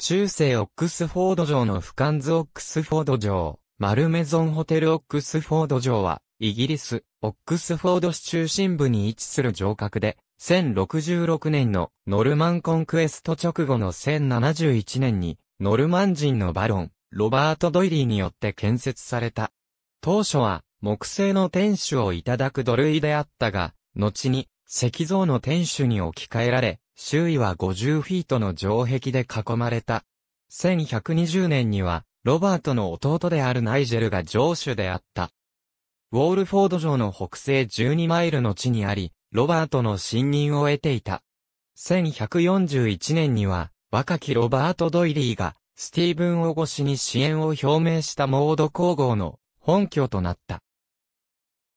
中世オックスフォード城の俯瞰図オックスフォード城、マルメゾンホテルオックスフォード城は、イギリス、オックスフォード市中心部に位置する城郭で、1066年のノルマンコンクエスト直後の1071年に、ノルマン人のバロン、ロバート・ドイリーによって建設された。当初は、木製の天守をいただく土塁であったが、後に、石像の天守に置き換えられ、周囲は50フィートの城壁で囲まれた。1120年には、ロバートの弟であるナイジェルが城主であった。ウォールフォード城の北西12マイルの地にあり、ロバートの信任を得ていた。1141年には、若きロバート・ドイリーが、スティーブン・オゴシに支援を表明したモード皇后の本拠となった。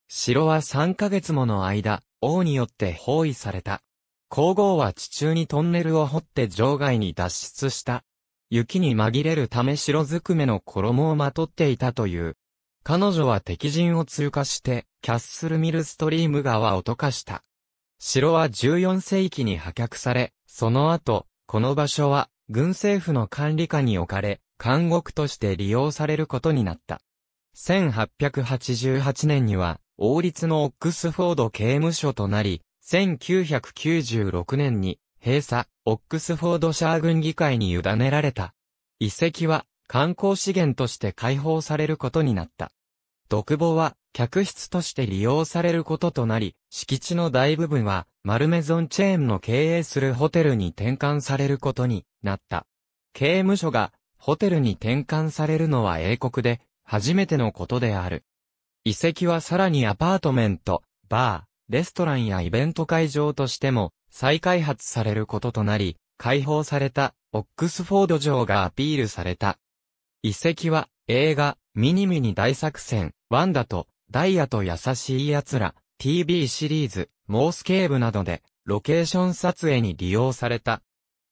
城は3ヶ月もの間、王によって包囲された。皇后は地中にトンネルを掘って場外に脱出した。雪に紛れるため白ずくめの衣をまとっていたという。彼女は敵陣を通過して、キャッスルミルストリーム川を溶かした。城は14世紀に破却され、その後、この場所は、軍政府の管理下に置かれ、監獄として利用されることになった。1888年には、王立のオックスフォード刑務所となり、1996年に閉鎖、オックスフォードシャー軍議会に委ねられた。遺跡は観光資源として開放されることになった。独房は客室として利用されることとなり、敷地の大部分はマルメゾンチェーンの経営するホテルに転換されることになった。刑務所がホテルに転換されるのは英国で初めてのことである。遺跡はさらにアパートメント、バー、レストランやイベント会場としても再開発されることとなり、開放されたオックスフォード城がアピールされた。遺跡は映画ミニミニ大作戦、ワンダとダイヤと優しい奴ら、TV シリーズ、モースケーブなどでロケーション撮影に利用された。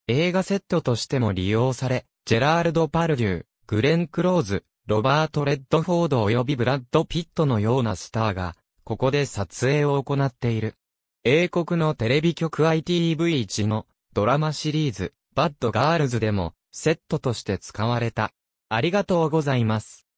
映画セットとしても利用され、ジェラールド・パルデュー、グレン・クローズ、ロバート・レッドフォード及びブラッド・ピットのようなスターがここで撮影を行っている。英国のテレビ局 ITV1 のドラマシリーズ、バッドガールズでもセットとして使われた。ありがとうございます。